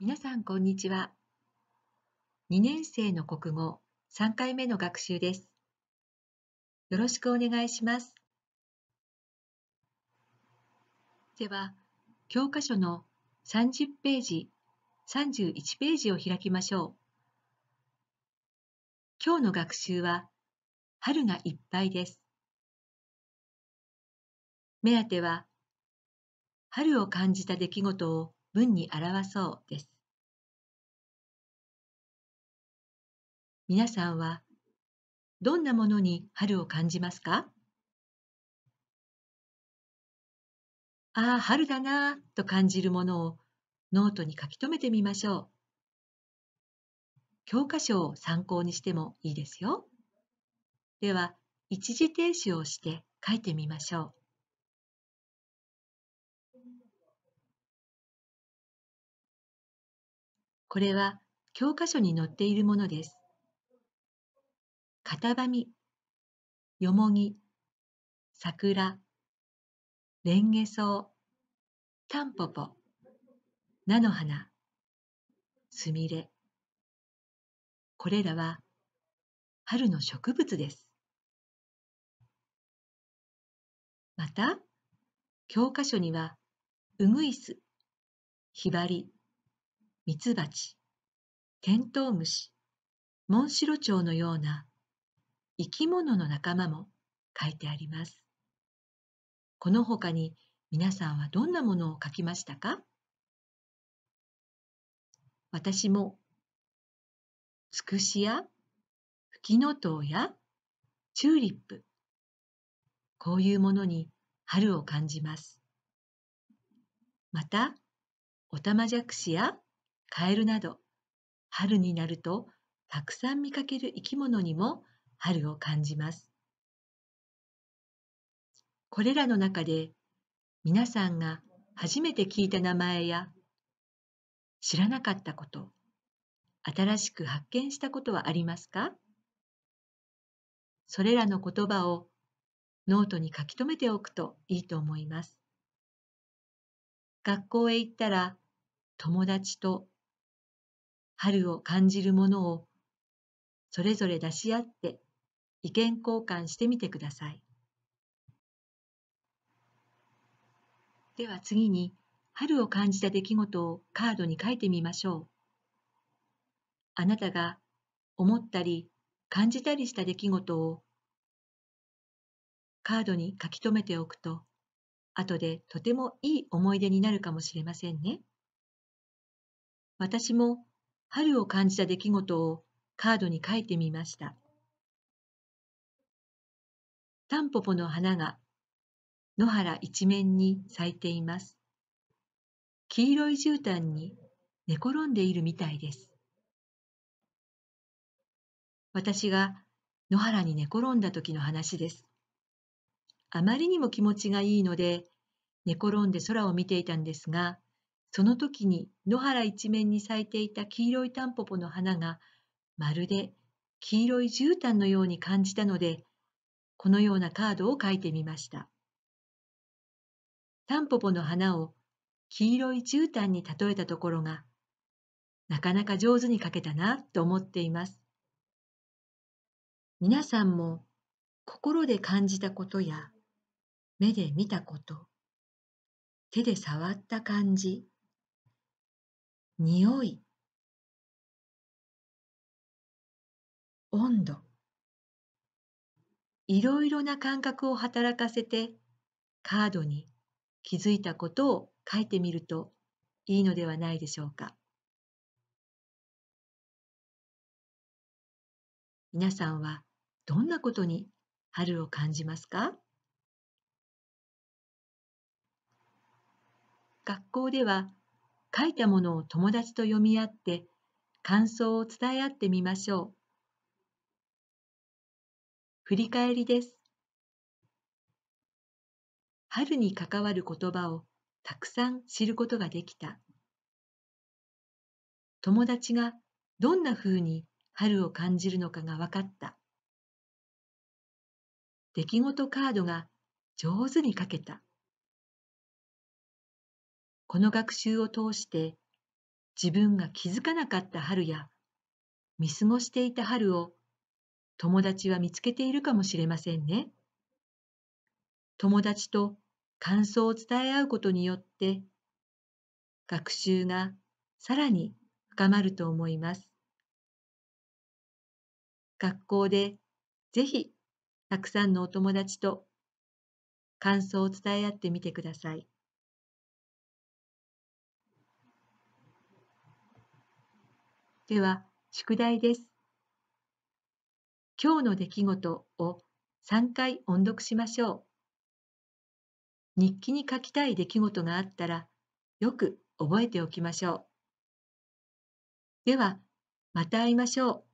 皆さんこんにちは2年生の国語3回目の学習ですよろしくお願いしますでは教科書の30ページ31ページを開きましょう今日の学習は春がいっぱいです目当ては春を感じた出来事を文に表そうです。皆さんはどんなものに春を感じますかああ、春だなぁと感じるものをノートに書き留めてみましょう。教科書を参考にしてもいいですよ。では、一時停止をして書いてみましょう。これは教科書に載っているものです。型紙、よもぎ、桜、レンゲソウ、タンポポ、菜の花、すみれ。これらは春の植物です。また、教科書には、うぐいす、ひばり、ミツバチ、テントウムシ、モンシロチョウのような生き物の仲間も書いてあります。この他に皆さんはどんなものを書きましたか私もつくしやフキノトウやチューリップこういうものに春を感じますまたオタマジャクシやカエルなど春になるとたくさん見かける生き物にも春を感じます。これらの中で皆さんが初めて聞いた名前や知らなかったこと新しく発見したことはありますかそれらの言葉をノートに書き留めておくといいと思います。学校へ行ったら友達と春を感じるものをそれぞれ出し合って意見交換してみてください。では次に春を感じた出来事をカードに書いてみましょう。あなたが思ったり感じたりした出来事をカードに書き留めておくと後でとてもいい思い出になるかもしれませんね。私も春を感じた出来事をカードに書いてみました。タンポポの花が野原一面に咲いています。黄色い絨毯に寝転んでいるみたいです。私が野原に寝転んだ時の話です。あまりにも気持ちがいいので、寝転んで空を見ていたんですが、その時に野原一面に咲いていた黄色いタンポポの花がまるで黄色い絨毯のように感じたのでこのようなカードを書いてみましたタンポポの花を黄色い絨毯に例えたところがなかなか上手に書けたなと思っています皆さんも心で感じたことや目で見たこと手で触った感じ匂い温度いろいろな感覚を働かせてカードに気づいたことを書いてみるといいのではないでしょうか皆さんはどんなことに春を感じますか学校では書いたものを友達と読み合って感想を伝え合ってみましょう。振り返りです。春に関わる言葉をたくさん知ることができた。友達がどんな風に春を感じるのかが分かった。出来事カードが上手に書けた。この学習を通して自分が気づかなかった春や見過ごしていた春を友達は見つけているかもしれませんね。友達と感想を伝え合うことによって学習がさらに深まると思います。学校でぜひたくさんのお友達と感想を伝え合ってみてください。では、宿題です。今日の出来事を3回音読しましょう。日記に書きたい出来事があったら、よく覚えておきましょう。では、また会いましょう。